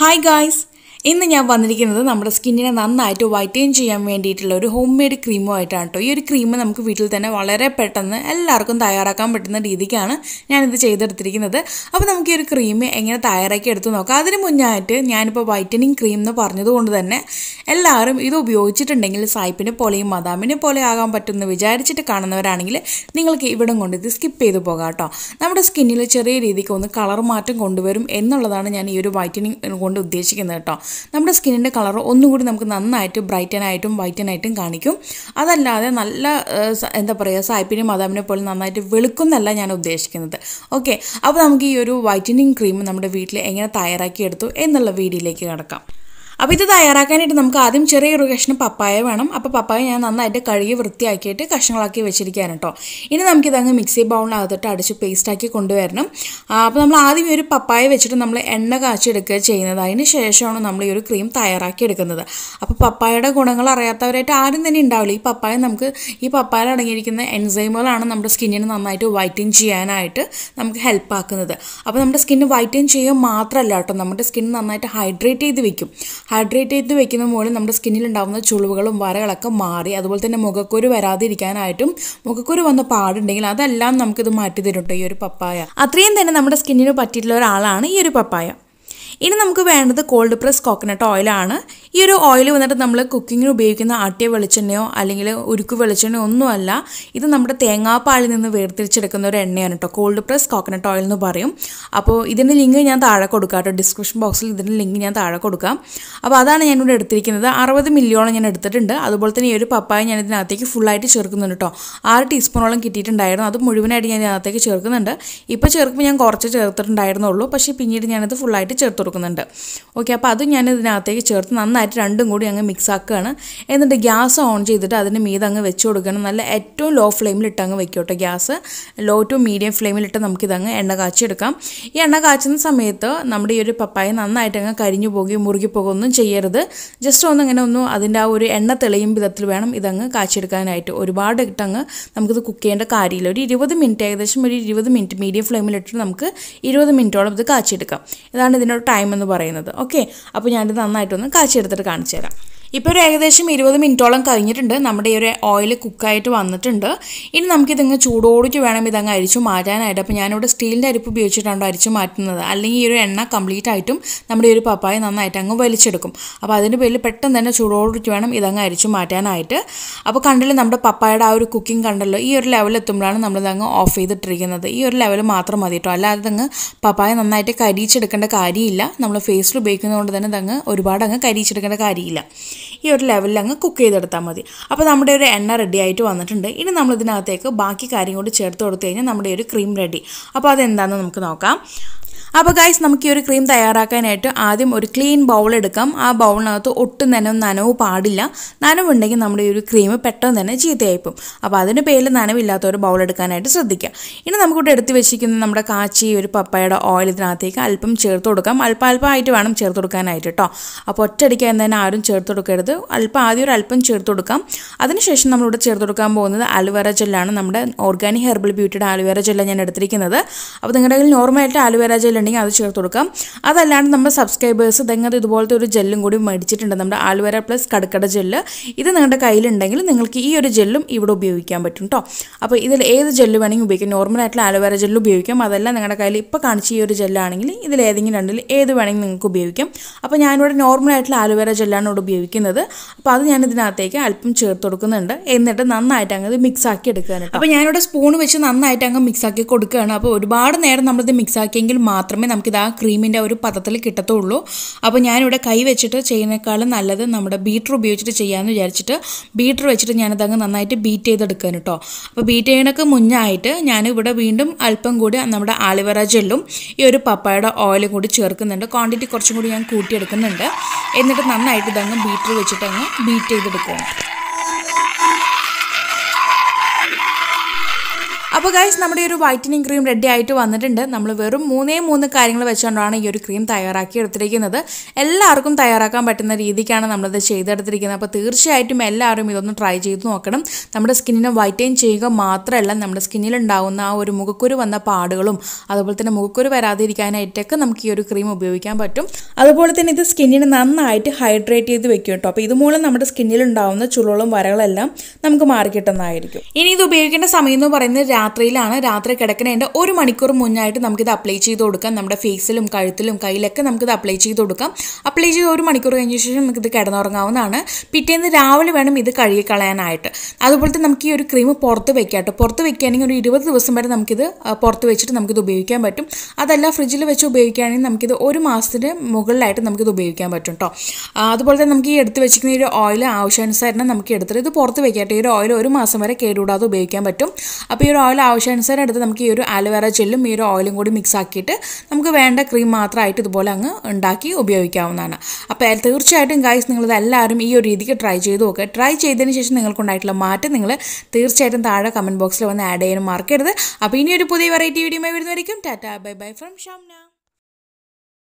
Hi guys, ഇന്ന് ഞാൻ വന്നിരിക്കുന്നത് നമ്മുടെ സ്കിന്നിനെ നന്നായിട്ട് വൈറ്റൈൻ ചെയ്യാൻ വേണ്ടിയിട്ടുള്ള ഒരു ഹോം മെയ്ഡ് ക്രീമുമായിട്ടാണ് കേട്ടോ ഈ ഒരു ക്രീം നമുക്ക് വീട്ടിൽ തന്നെ വളരെ പെട്ടെന്ന് എല്ലാവർക്കും തയ്യാറാക്കാൻ പറ്റുന്ന രീതിക്കാണ് ഞാനിത് ചെയ്തെടുത്തിരിക്കുന്നത് അപ്പോൾ നമുക്ക് ഈ ഒരു ക്രീം എങ്ങനെ തയ്യാറാക്കി എടുത്ത് നോക്കാം അതിന് മുന്നായിട്ട് ഞാനിപ്പോൾ വൈറ്റനിങ് ക്രീം എന്ന് പറഞ്ഞതുകൊണ്ട് തന്നെ എല്ലാവരും ഇത് ഉപയോഗിച്ചിട്ടുണ്ടെങ്കിൽ സായിപ്പിനെ പോലെയും മദാമിനെ പോലെ ആകാൻ പറ്റുമെന്ന് വിചാരിച്ചിട്ട് കാണുന്നവരാണെങ്കിൽ നിങ്ങൾക്ക് ഇവിടം കൊണ്ട് ഇത് സ്കിപ്പ് ചെയ്ത് പോകാം കേട്ടോ നമ്മുടെ സ്കിന്നിൽ ചെറിയ രീതിക്ക് ഒന്ന് കളർ മാറ്റം കൊണ്ടുവരും എന്നുള്ളതാണ് ഞാൻ ഈ ഒരു വൈറ്റനിങ് കൊണ്ട് ഉദ്ദേശിക്കുന്നത് കേട്ടോ നമ്മുടെ സ്കിന്നിൻ്റെ കളർ ഒന്നുകൂടി നമുക്ക് നന്നായിട്ട് ബ്രൈറ്റനായിട്ടും വൈറ്റനായിട്ടും കാണിക്കും അതല്ലാതെ നല്ല എന്താ പറയുക സായ്പിനെയും മാതാവിനെ പോലെ നന്നായിട്ട് വെളുക്കുന്നല്ല ഞാൻ ഉദ്ദേശിക്കുന്നത് ഓക്കെ അപ്പോൾ നമുക്ക് ഈ ഒരു വൈറ്റനിങ് ക്രീം നമ്മുടെ വീട്ടിൽ എങ്ങനെ തയ്യാറാക്കിയെടുത്തു എന്നുള്ള വീഡിയോയിലേക്ക് കടക്കാം അപ്പോൾ ഇത് തയ്യാറാക്കാനായിട്ട് നമുക്ക് ആദ്യം ചെറിയൊരു കഷ്ണം പപ്പായ വേണം അപ്പോൾ പപ്പായ ഞാൻ നന്നായിട്ട് കഴുകി വൃത്തിയാക്കിയിട്ട് കഷ്ണങ്ങളാക്കി വെച്ചിരിക്കുകയാണ് കേട്ടോ ഇനി നമുക്കിതങ്ങ് മിക്സി ബൗളിനകത്തിട്ട് അടിച്ച് പേസ്റ്റാക്കി കൊണ്ടുവരണം അപ്പോൾ നമ്മൾ ആദ്യം ഈ ഒരു പപ്പായ വെച്ചിട്ട് നമ്മൾ എണ്ണ കാച്ചെടുക്കുക ചെയ്യുന്നത് അതിന് ശേഷമാണ് നമ്മൾ ഈ ഒരു ക്രീം തയ്യാറാക്കി എടുക്കുന്നത് അപ്പോൾ പപ്പായയുടെ ഗുണങ്ങൾ അറിയാത്തവരായിട്ട് ആരും തന്നെ ഉണ്ടാവില്ല ഈ പപ്പായ നമുക്ക് ഈ പപ്പായ അടങ്ങിയിരിക്കുന്ന എൻസൈമുകളാണ് നമ്മുടെ സ്കിന്നിന് നന്നായിട്ട് വൈറ്റൻ ചെയ്യാനായിട്ട് നമുക്ക് ഹെൽപ്പ് ആക്കുന്നത് അപ്പോൾ നമ്മുടെ സ്കിന്ന് വൈറ്റൻ ചെയ്യുക മാത്രമല്ല കേട്ടോ നമ്മുടെ സ്കിന്ന് നന്നായിട്ട് ഹൈഡ്രേറ്റ് ചെയ്ത് വെക്കും ഹൈഡ്രേറ്റ് ചെയ്ത് വെക്കുന്ന മൂലം നമ്മുടെ സ്കിന്നിൽ ഉണ്ടാകുന്ന ചുളിവുകളും വരകളൊക്കെ മാറി അതുപോലെ തന്നെ മുഖക്കുരു വരാതിരിക്കാനായിട്ടും മുഖക്കുരു വന്ന പാടുണ്ടെങ്കിൽ അതെല്ലാം നമുക്കിത് മാറ്റി തരും ഈ ഒരു പപ്പായ അത്രയും തന്നെ നമ്മുടെ സ്കിന്നിന് പറ്റിയിട്ടുള്ള ഒരാളാണ് ഈ ഒരു പപ്പായ ഇനി നമുക്ക് വേണ്ടത് കോൾഡ് പ്രസ് കോക്കനട്ട് ഓയിലാണ് ഈ ഒരു ഓയിൽ വന്നിട്ട് നമ്മൾ കുക്കിങ്ങിന് ഉപയോഗിക്കുന്ന ആട്ടിയ വെളിച്ചെണ്ണയോ അല്ലെങ്കിൽ ഉരുക്കു വെളിച്ചെണ്ണയോ ഒന്നുമല്ല ഇത് നമ്മുടെ തേങ്ങാപ്പാലിൽ നിന്ന് വേർതിരിച്ചെടുക്കുന്ന ഒരു എണ്ണയാണ് കേട്ടോ കോൾഡ് പ്രസ് കോക്കനട്ട് ഓയിൽ എന്ന് പറയും അപ്പോൾ ഇതിൻ്റെ ലിങ്ക് ഞാൻ താഴെ കൊടുക്കാം കേട്ടോ ഡിസ്ക്രിപ്ഷൻ ബോക്സിൽ ഇതിൻ്റെ ലിങ്ക് ഞാൻ താഴെ കൊടുക്കാം അപ്പോൾ അതാണ് ഞാനിവിടെ എടുത്തിരിക്കുന്നത് അറുപത് മില്യോളം ഞാൻ എടുത്തിട്ടുണ്ട് അതുപോലെ തന്നെ ഈ ഒരു പപ്പായ ഞാൻ ഇതിനകത്തേക്ക് ഫുള്ളായിട്ട് ചേർക്കുന്നുണ്ട് കേട്ടോ ആറ് ടീസ്പൂണോളം കിട്ടിയിട്ടുണ്ടായിരുന്നു അത് മുഴുവനായിട്ട് ഞാൻ ഇതിനകത്തേക്ക് ചേർക്കുന്നുണ്ട് ഇപ്പോൾ ചേർക്കുമ്പോൾ ഞാൻ കുറച്ച് ചേർത്തിട്ടുണ്ടായിരുന്നുള്ളൂ പക്ഷേ പിന്നീട് ഞാനത് ഫുള്ളായിട്ട് ചേർത്ത് കൊടുക്കുന്നുണ്ട് ഓക്കെ അപ്പോൾ അത് ഞാൻ ഇതിനകത്തേക്ക് ചേർത്ത് നന്നായി നന്നായിട്ട് രണ്ടും കൂടി അങ്ങ് മിക്സ് ആക്കുകയാണ് എന്നിട്ട് ഗ്യാസ് ഓൺ ചെയ്തിട്ട് അതിന് മീതെ അങ്ങ് വെച്ച് കൊടുക്കണം നല്ല ഏറ്റവും ലോ ഫ്ലെയിമിൽ ഇട്ട് അങ്ങ് വെക്കോട്ടെ ഗ്യാസ് ലോ ടു മീഡിയം ഫ്ലെയിമിലിട്ട് നമുക്കിതങ്ങ് എണ്ണ കാച്ചെടുക്കാം ഈ എണ്ണ കാച്ചുന്ന സമയത്ത് നമ്മുടെ ഈ ഒരു പപ്പായ നന്നായിട്ട് അങ്ങ് കരിഞ്ഞു പോകുകയും മുറുകി പോകുകയൊന്നും ചെയ്യരുത് ജസ്റ്റ് ഒന്ന് അങ്ങനെ ഒന്ന് അതിൻ്റെ ആ ഒരു എണ്ണ തെളിയും വിധത്തിൽ വേണം ഇതങ്ങ് കാച്ചെടുക്കാനായിട്ട് ഒരുപാട് ഇട്ടങ്ങ് നമുക്കിത് കുക്ക് ചെയ്യേണ്ട കാര്യമില്ല ഒരു ഇരുപത് മിനിറ്റ് ഏകദേശം ഒരു ഇരുപത് മിനിറ്റ് മീഡിയം ഫ്ലെയിമിലിട്ടിട്ട് നമുക്ക് ഇരുപത് മിനിറ്റോളം ഇത് കാച്ചെടുക്കാം ഇതാണ് ഇതിൻ്റെ ടൈം എന്ന് പറയുന്നത് ഓക്കെ അപ്പോൾ ഞാനിത് നന്നായിട്ടൊന്ന് കാച്ചെടുത്ത് എടുത്തിട്ട് കാണിച്ചു തരാം ഇപ്പോൾ ഒരു ഏകദേശം ഇരുപത് മിനിറ്റോളം കഴിഞ്ഞിട്ടുണ്ട് നമ്മുടെ ഈ ഒരു ഓയിൽ കുക്കായിട്ട് വന്നിട്ടുണ്ട് ഇനി നമുക്കിതങ്ങ് ചൂടോടിക്ക് വേണം ഇതങ്ങ് അരിച്ചു മാറ്റാനായിട്ട് അപ്പോൾ ഞാനിവിടെ സ്റ്റീലിൻ്റെ അരിപ്പ് ഉപയോഗിച്ചിട്ടാണ് അരിച്ചു മാറ്റുന്നത് അല്ലെങ്കിൽ ഈ ഒരു എണ്ണ കംപ്ലീറ്റ് ആയിട്ടും നമ്മുടെ ഈ ഒരു പപ്പായ നന്നായിട്ട് അങ്ങ് വലിച്ചെടുക്കും അപ്പോൾ അതിൻ്റെ പേരിൽ പെട്ടെന്ന് തന്നെ ചൂടോടിക്ക് വേണം ഇതങ്ങ് അരിച്ചു മാറ്റാനായിട്ട് അപ്പോൾ കണ്ടില്ല നമ്മുടെ പപ്പായുടെ ആ ഒരു കുക്കിംഗ് കണ്ടല്ലോ ഈ ഒരു ലെവൽ എത്തുമ്പോഴാണ് നമ്മളിതങ്ങ് ഓഫ് ചെയ്തിട്ടിരിക്കുന്നത് ഈ ഒരു ലെവൽ മാത്രം മതി കേട്ടോ അല്ലാതെ അങ്ങ് പപ്പായ നന്നായിട്ട് കരിയിച്ചെടുക്കേണ്ട കാര്യമില്ല നമ്മൾ ഫേസിൽ ഉപയോഗിക്കുന്നതുകൊണ്ട് തന്നെ ഇതങ്ങ് ഒരുപാട് അങ്ങ് കരിയിച്ചെടുക്കേണ്ട കാര്യമില്ല ഈ ഒരു ലെവലിൽ അങ്ങ് കുക്ക് ചെയ്തെടുത്താൽ മതി അപ്പോൾ നമ്മുടെ ഒരു എണ്ണ റെഡി ആയിട്ട് വന്നിട്ടുണ്ട് ഇനി നമ്മൾ ഇതിനകത്തേക്ക് ബാക്കി കാര്യം കൂടി ചേർത്ത് കൊടുത്തു കഴിഞ്ഞാൽ നമ്മുടെ ഒരു ക്രീം റെഡി അപ്പോൾ അതെന്താണെന്ന് നമുക്ക് നോക്കാം അപ്പോൾ ഗൈസ് നമുക്ക് ഈ ഒരു ക്രീം തയ്യാറാക്കാനായിട്ട് ആദ്യം ഒരു ക്ലീൻ ബൗൾ എടുക്കാം ആ ബൗളിനകത്ത് ഒട്ടും തന്നെ നനവ് പാടില്ല നനവുണ്ടെങ്കിൽ നമ്മുടെ ഈ ഒരു ക്രീം പെട്ടെന്ന് തന്നെ ചീത്തയായിപ്പോവും അപ്പോൾ അതിൻ്റെ പേരിൽ നനവില്ലാത്ത ഒരു ബൗൾ എടുക്കാനായിട്ട് ശ്രദ്ധിക്കുക ഇനി നമുക്കിവിടെ എടുത്ത് വെച്ചിരിക്കുന്ന നമ്മുടെ കാച്ചി ഒരു പപ്പയുടെ ഓയിൽ ഇതിനകത്തേക്ക് അല്പം ചേർത്ത് കൊടുക്കാം അല്പം അല്പമായിട്ട് വേണം ചേർത്ത് കൊടുക്കാനായിട്ട് കേട്ടോ അപ്പോൾ ഒറ്റയടിക്ക് തന്നെ ആരും ചേർത്ത് കൊടുക്കരുത് അല്പം ആദ്യം ഒരു അല്പം ചേർത്ത് കൊടുക്കാം അതിനുശേഷം നമ്മളിവിടെ ചേർത്ത് കൊടുക്കാൻ പോകുന്നത് അലുവേറ ജെല്ലാണ് നമ്മുടെ ഓർഗാനിക് ഹെർബൽ ബ്യൂട്ടിയുടെ അലുവേറ ജെല്ലാണ് ഞാൻ എടുത്തിരിക്കുന്നത് അപ്പോൾ നിങ്ങളുടെ കയ്യിൽ നോർമലായിട്ട് അലുവേറ ജെല്ല് ചേർത്തിട്ടുണ്ടെങ്കിൽ അത് ചേർത്ത് കൊടുക്കാം അതല്ലാണ്ട് നമ്മുടെ സബ്സ്ക്രൈബേഴ്സ് ഇതെങ്ങനെ ഇതുപോലത്തെ ഒരു ജെല്ലും കൂടി മേടിച്ചിട്ടുണ്ട് നമ്മുടെ ആലുവര പ്ലസ് കടുക്കട ജെല്ല് ഇത് നിങ്ങളുടെ കയ്യിലുണ്ടെങ്കിൽ നിങ്ങൾക്ക് ഈ ഒരു ജെല്ലും ഇവിടെ ഉപയോഗിക്കാൻ പറ്റും കേട്ടോ അപ്പോൾ ഇതിൽ ഏത് ജെല്ല് വേണമെങ്കിൽ ഉപയോഗിക്കാം നോർമലായിട്ടുള്ള ആലുവേര ജെല്ല് ഉപയോഗിക്കാം അതല്ല നിങ്ങളുടെ കയ്യിൽ ഇപ്പോൾ കാണിച്ച ഈ ഒരു ജെല്ലാണെങ്കിൽ ഇതിൽ ഏതെങ്കിലും രണ്ടിൽ ഏത് വേണമെങ്കിൽ നിങ്ങൾക്ക് ഉപയോഗിക്കാം അപ്പോൾ ഞാനിവിടെ നോർമലായിട്ടുള്ള ആലുവേര ജെല്ലാണ് ഇവിടെ ഉപയോഗിക്കുന്നത് അപ്പോൾ അത് ഞാൻ ഇതിനകത്തേക്ക് അല്പം ചേർത്ത് കൊടുക്കുന്നുണ്ട് എന്നിട്ട് നന്നായിട്ട് അങ്ങ് മിക്സ് ആക്കി എടുക്കാനുണ്ട് അപ്പോൾ ഞാനിവിടെ സ്പൂൺ വെച്ച് നന്നായിട്ട് അങ്ങ് ആക്കി കൊടുക്കുകയാണ് അപ്പോൾ ഒരുപാട് നേരം നമ്മളിത് ആക്കിയെങ്കിൽ മാത്രം മാത്രമേ നമുക്കിത് ആ ക്രീമിൻ്റെ ഒരു പദത്തിൽ കിട്ടത്തുള്ളൂ അപ്പോൾ ഞാനിവിടെ കൈ വെച്ചിട്ട് ചെയ്യുന്നേക്കാളും നല്ലത് നമ്മുടെ ബീറ്റർ ഉപയോഗിച്ചിട്ട് ചെയ്യാമെന്ന് വിചാരിച്ചിട്ട് ബീറ്റർ വെച്ചിട്ട് അങ്ങ് നന്നായിട്ട് ബീറ്റ് ചെയ്തെടുക്കാൻ കേട്ടോ അപ്പോൾ ബീറ്റ് ചെയ്യണൊക്കെ മുന്നായിട്ട് ഞാൻ ഇവിടെ വീണ്ടും അല്പം കൂടി നമ്മുടെ ആലിവറ ജെല്ലും ഈ ഒരു പപ്പായുടെ ഓയിലും കൂടി ചേർക്കുന്നുണ്ട് ക്വാണ്ടിറ്റി കുറച്ചും കൂടി ഞാൻ കൂട്ടിയെടുക്കുന്നുണ്ട് എന്നിട്ട് നന്നായിട്ട് ഇതങ്ങ് ബീറ്റർ വെച്ചിട്ട് അങ്ങ് ബീറ്റ് ചെയ്തെടുക്കുകയാണ് അപ്പോൾ ഗൈസ് നമ്മുടെ ഒരു വൈറ്റനിങ് ക്രീം റെഡി ആയിട്ട് വന്നിട്ടുണ്ട് നമ്മൾ വെറും മൂന്നേ മൂന്ന് കാര്യങ്ങൾ വെച്ചുകൊണ്ടാണ് ഈ ഒരു ക്രീം തയ്യാറാക്കി എടുത്തിരിക്കുന്നത് എല്ലാവർക്കും തയ്യാറാക്കാൻ പറ്റുന്ന രീതിക്കാണ് നമ്മളിത് ചെയ്തെടുത്തിരിക്കുന്നത് അപ്പോൾ തീർച്ചയായിട്ടും എല്ലാവരും ഇതൊന്ന് ട്രൈ ചെയ്ത് നോക്കണം നമ്മുടെ സ്കിന്നിനെ വൈറ്റൈൻ ചെയ്യുക മാത്രമല്ല നമ്മുടെ സ്കിന്നിലുണ്ടാകുന്ന ആ ഒരു മുഖക്കുരു വന്ന പാടുകളും അതുപോലെ തന്നെ മുഖക്കുരു വരാതിരിക്കാനായിട്ടൊക്കെ നമുക്ക് ഈ ഒരു ക്രീം ഉപയോഗിക്കാൻ പറ്റും അതുപോലെ തന്നെ ഇത് സ്കിന്നിനെ നന്നായിട്ട് ഹൈഡ്രേറ്റ് ചെയ്ത് വെക്കും കേട്ടോ അപ്പോൾ ഇതുമൂലം നമ്മുടെ സ്കിന്നിലുണ്ടാകുന്ന ചുളുകളും വരകളെല്ലാം നമുക്ക് മാറിക്കിട്ടുന്നതായിരിക്കും ഇനി ഇത് ഉപയോഗിക്കേണ്ട സമയം എന്ന് പറയുന്നത് രാത്രിയിലാണ് രാത്രി കിടക്കുന്നതിൻ്റെ ഒരു മണിക്കൂർ മുന്നായിട്ട് നമുക്കിത് അപ്ലൈ ചെയ്ത് കൊടുക്കാം നമ്മുടെ ഫേസിലും കഴുത്തിലും കയ്യിലൊക്കെ നമുക്കിത് അപ്ലൈ ചെയ്ത് കൊടുക്കാം അപ്ലൈ ചെയ്ത് ഒരു മണിക്കൂർ കഴിഞ്ഞ ശേഷം നമുക്കിത് കിടന്നുറങ്ങാവുന്നതാണ് പിറ്റേന്ന് രാവിലെ വേണം ഇത് കളയാനായിട്ട് അതുപോലെ തന്നെ നമുക്ക് ഈ ഒരു ക്രീം പുറത്ത് വെക്കാം കേട്ടോ പുറത്ത് വെക്കുകയാണെങ്കിൽ ഒരു ഇരുപത് ദിവസം വരെ നമുക്കിത് പുറത്ത് വെച്ചിട്ട് നമുക്കിത് ഉപയോഗിക്കാൻ പറ്റും അതല്ല ഫ്രിഡ്ജിൽ വെച്ച് ഉപയോഗിക്കുകയാണെങ്കിൽ നമുക്കിത് ഒരു മാസത്തിന് മുകളിലായിട്ട് നമുക്കിത് ഉപയോഗിക്കാൻ പറ്റും കേട്ടോ അതുപോലെ തന്നെ നമുക്ക് ഈ എടുത്ത് വെച്ചിരിക്കുന്ന ഒരു ഓയിൽ ആവശ്യാനുസരണം നമുക്ക് എടുത്തിട്ട് ഇത് പുറത്ത് വെക്കാം ഈ ഒരു ഓയിൽ ഒരു മാസം വരെ കേടുകൂടാതെ ഉപയോഗിക്കാൻ പറ്റും അപ്പോൾ ഈ ഒരു ഓയിൽ ആവശ്യാനുസരണെടുത്ത് എടുത്ത് നമുക്ക് ഈ ഒരു ആലുവേറ ജെല്ലും ഈ ഒരു ഓയിലും കൂടി മിക്സ് ആക്കിയിട്ട് നമുക്ക് വേണ്ട ക്രീം മാത്രമായിട്ട് ഇതുപോലെ അങ്ങ് ഉണ്ടാക്കി ഉപയോഗിക്കാവുന്നതാണ് അപ്പോൾ തീർച്ചയായിട്ടും ഗൈസ് നിങ്ങളിത് എല്ലാവരും ഈ ഒരു രീതിക്ക് ട്രൈ ചെയ്ത് നോക്കുക ട്രൈ ചെയ്തതിന് ശേഷം നിങ്ങൾക്കുണ്ടായിട്ടുള്ള മാറ്റം നിങ്ങൾ തീർച്ചയായിട്ടും താഴെ കമൻറ്റ് ബോക്സിൽ വന്ന് ആഡ് ചെയ്യാനും മറക്കരുത് അപ്പോൾ ഇനി ഒരു പുതിയ വെറൈറ്റി വീഡിയോ വരുന്നതായിരിക്കും ടാറ്റാ ബൈ ബൈ ഫ്രം ഷാംന